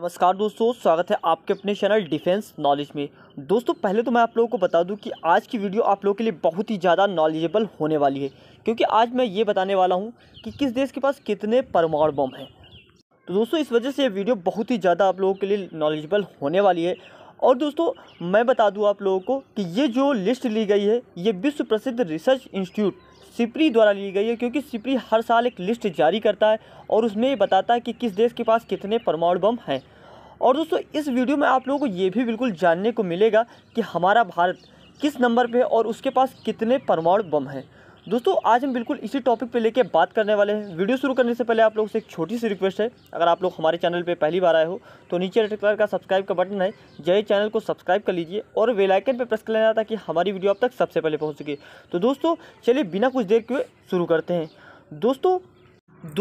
नमस्कार दोस्तों स्वागत है आपके अपने चैनल डिफेंस नॉलेज में दोस्तों पहले तो मैं आप लोगों को बता दूं कि आज की वीडियो आप लोगों के लिए बहुत ही ज़्यादा नॉलेजेबल होने वाली है क्योंकि आज मैं ये बताने वाला हूं कि किस देश के पास कितने परमाणु बम हैं तो दोस्तों इस वजह से ये वीडियो बहुत ही ज़्यादा आप लोगों के लिए नॉलेजेबल होने वाली है और दोस्तों मैं बता दूँ आप लोगों को कि ये जो लिस्ट ली गई है ये विश्व प्रसिद्ध रिसर्च इंस्टीट्यूट सिपरी द्वारा ली गई है क्योंकि सिपरी हर साल एक लिस्ट जारी करता है और उसमें ये बताता है कि किस देश के पास कितने परमाणु बम हैं और दोस्तों इस वीडियो में आप लोगों को ये भी बिल्कुल जानने को मिलेगा कि हमारा भारत किस नंबर पे है और उसके पास कितने परमाणु बम हैं दोस्तों आज हम बिल्कुल इसी टॉपिक पे लेके बात करने वाले हैं वीडियो शुरू करने से पहले आप लोगों से एक छोटी सी रिक्वेस्ट है अगर आप लोग हमारे चैनल पे पहली बार आए हो तो नीचे रेड कलर का सब्सक्राइब का बटन है जय चैनल को सब्सक्राइब कर लीजिए और वेलाइकन पर प्रेस कर लेना ताकि हमारी वीडियो आप तक सबसे पहले पहुँच सके तो दोस्तों चलिए बिना कुछ देर के शुरू करते हैं दोस्तों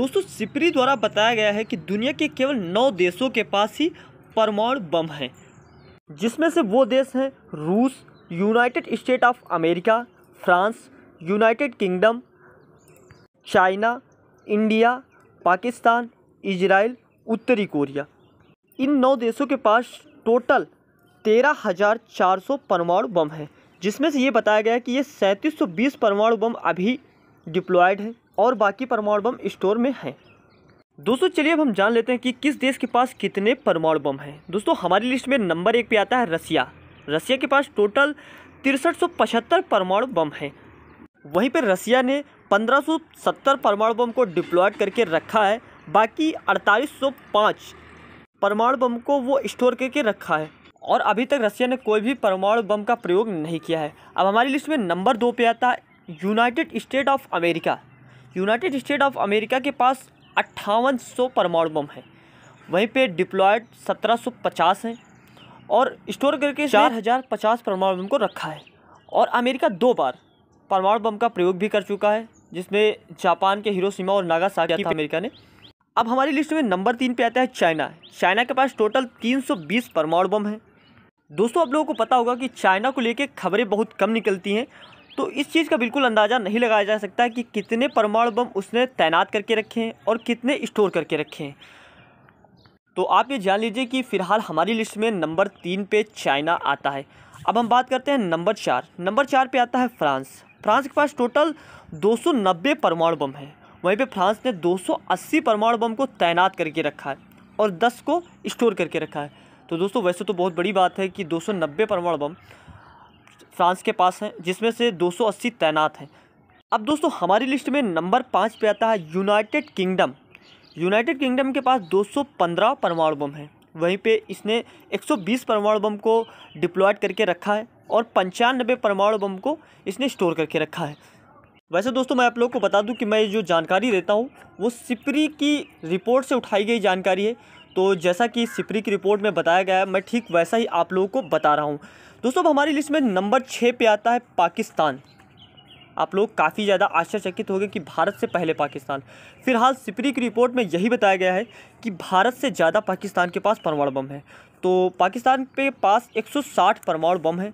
दोस्तों सिपरी द्वारा बताया गया है कि दुनिया के केवल नौ देशों के पास ही परमाणु बम हैं जिसमें से वो देश हैं रूस United State of America France United Kingdom China India Pakistan Israel उत्तरी कोरिया इन नौ देशों के पास टोटल तेरह हज़ार चार सौ परमाणु बम हैं जिसमें से ये बताया गया है कि ये सैंतीस सौ बीस परमाणु बम अभी डिप्लॉयड हैं और बाकी परमाणु बम स्टोर में हैं दोस्तों चलिए अब हम जान लेते हैं कि किस देश के पास कितने परमाणु बम हैं दोस्तों हमारी लिस्ट में नंबर एक पे आता है रसिया रसिया के पास टोटल तिरसठ परमाणु बम हैं वहीं पर रसिया ने 1570 परमाणु बम को डिप्लॉयड करके रखा है बाकी 4805 परमाणु बम को वो स्टोर करके रखा है और अभी तक रसिया ने कोई भी परमाणु बम का प्रयोग नहीं किया है अब हमारी लिस्ट में नंबर दो पे आता है United State of America United State of America के पास अट्ठावन परमाणु बम है वहीं पर डिप्लॉयड सत्रह हैं और स्टोर करके चार हज़ार पचास परमाणु बम को रखा है और अमेरिका दो बार परमाणु बम का प्रयोग भी कर चुका है जिसमें जापान के हिरोशिमा और नागा था अमेरिका ने अब हमारी लिस्ट में नंबर तीन पे आता है चाइना चाइना के पास टोटल 320 परमाणु बम हैं दोस्तों आप लोगों को पता होगा कि चाइना को लेकर खबरें बहुत कम निकलती हैं तो इस चीज़ का बिल्कुल अंदाज़ा नहीं लगाया जा सकता कि कितने परमाणु बम उसने तैनात करके रखे हैं और कितने स्टोर करके रखे हैं तो आप ये जान लीजिए कि फ़िलहाल हमारी लिस्ट में नंबर तीन पे चाइना आता है अब हम बात करते हैं नंबर चार नंबर चार पे आता है फ्रांस फ्रांस के पास टोटल 290 परमाणु बम हैं वहीं पे फ्रांस ने 280 परमाणु बम को तैनात करके रखा है और 10 को स्टोर करके रखा है तो दोस्तों वैसे तो बहुत बड़ी बात है कि 290 परमाणु बम फ्रांस के पास हैं जिसमें से 280 तैनात हैं अब दोस्तों हमारी लिस्ट में नंबर पाँच पे आता है यूनाइटेड किंगडम यूनाइटेड किंगडम के पास 215 परमाणु बम हैं वहीं पे इसने 120 परमाणु बम को डिप्लॉयड करके रखा है और पंचानबे परमाणु बम को इसने स्टोर करके रखा है वैसे दोस्तों मैं आप लोग को बता दूं कि मैं जो जानकारी देता हूं वो सिपरी की रिपोर्ट से उठाई गई जानकारी है तो जैसा कि सिपरी की रिपोर्ट में बताया गया है मैं ठीक वैसा ही आप लोगों को बता रहा हूँ दोस्तों हमारी लिस्ट में नंबर छः पे आता है पाकिस्तान आप लोग काफ़ी ज़्यादा आश्चर्यचकित हो गए कि भारत से पहले पाकिस्तान फिलहाल सिपरी की रिपोर्ट में यही बताया गया है कि भारत से ज़्यादा पाकिस्तान के पास परमाणु बम है तो पाकिस्तान के पास एक परमाणु बम है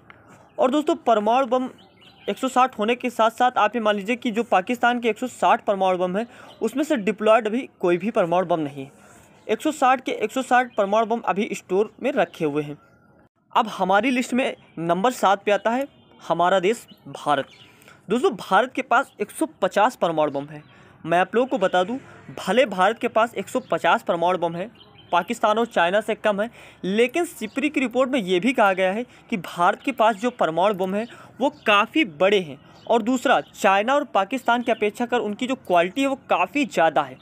और दोस्तों परमाणु बम 160 होने के साथ साथ आप ये मान लीजिए कि जो पाकिस्तान के 160 परमाणु बम हैं उसमें से डिप्लॉयड अभी कोई भी परमाणु बम नहीं है 160 के 160 परमाणु बम अभी स्टोर में रखे हुए हैं अब हमारी लिस्ट में नंबर सात पे आता है हमारा देश भारत दोस्तों भारत के पास 150 परमाणु बम है मैं आप लोगों को बता दूं भले भारत के पास 150 परमाणु बम है पाकिस्तान और चाइना से कम है लेकिन सिपरी की रिपोर्ट में ये भी कहा गया है कि भारत के पास जो परमाणु बम है वो काफ़ी बड़े हैं और दूसरा चाइना और पाकिस्तान की अपेक्षा कर उनकी जो क्वालिटी है वो काफ़ी ज़्यादा है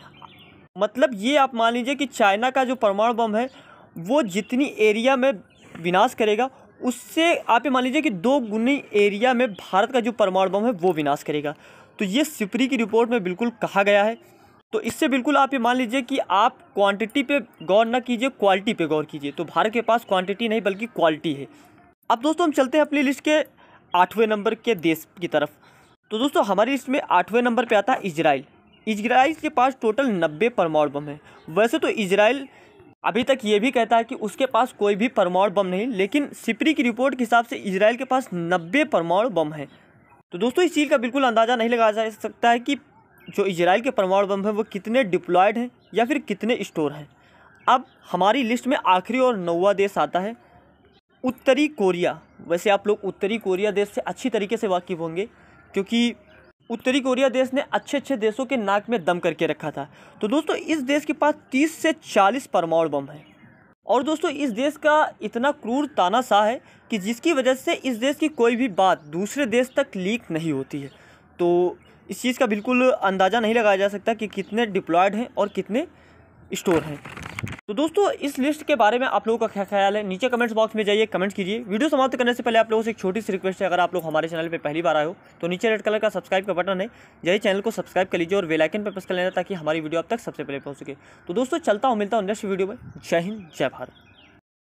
मतलब ये आप मान लीजिए कि चाइना का जो परमाणु बम है वो जितनी एरिया में विनाश करेगा उससे आप ये मान लीजिए कि दो गुनी एरिया में भारत का जो परमाणु बम है वो विनाश करेगा तो ये सिपरी की रिपोर्ट में बिल्कुल कहा गया है तो इससे बिल्कुल आप ये मान लीजिए कि आप क्वांटिटी पे गौर ना कीजिए क्वालिटी पे गौर कीजिए तो भारत के पास क्वांटिटी नहीं बल्कि क्वालिटी है अब दोस्तों हम चलते हैं अपनी लिस्ट के आठवें नंबर के देश की तरफ तो दोस्तों हमारी लिस्ट में आठवें नंबर पे आता है इसराइल इसराइल के पास टोटल नब्बे परमाणु बम है वैसे तो इसराइल अभी तक ये भी कहता है कि उसके पास कोई भी परमाणु बम नहीं लेकिन सिपरी की रिपोर्ट के हिसाब से इसराइल के पास नब्बे परमाणु बम हैं तो दोस्तों इस चीज़ का बिल्कुल अंदाज़ा नहीं लगाया जा सकता है कि जो इजराइल के परमाणु बम हैं वो कितने डिप्लॉयड हैं या फिर कितने स्टोर हैं अब हमारी लिस्ट में आखिरी और नौवा देश आता है उत्तरी कोरिया वैसे आप लोग उत्तरी कोरिया देश से अच्छी तरीके से वाकिफ़ होंगे क्योंकि उत्तरी कोरिया देश ने अच्छे अच्छे देशों के नाक में दम करके रखा था तो दोस्तों इस देश के पास 30 से 40 परमाणु बम हैं और दोस्तों इस देश का इतना क्रूर तानाशाह है कि जिसकी वजह से इस देश की कोई भी बात दूसरे देश तक लीक नहीं होती है तो इस चीज़ का बिल्कुल अंदाज़ा नहीं लगाया जा सकता कि कितने डिप्लॉयड हैं और कितने स्टोर हैं तो दोस्तों इस लिस्ट के बारे में आप लोगों का क्या ख्याल है नीचे कमेंट्स बॉक्स में जाइए कमेंट कीजिए वीडियो समाप्त करने से पहले आप लोगों से एक छोटी सी रिक्वेस्ट है अगर आप लोग हमारे चैनल पर पहली बार आए हो तो नीचे रेड कलर का सब्सक्राइब का बटन है जाइए चैनल को सब्सक्राइब कर लीजिए और वेलाइकन पर प्रेस कर लेना ताकि हमारी वीडियो अब तक सबसे पहले पहुँच सके तो दोस्तों चलता हूँ मिलता हूँ नेक्स्ट वीडियो में जय हिंद जय भारत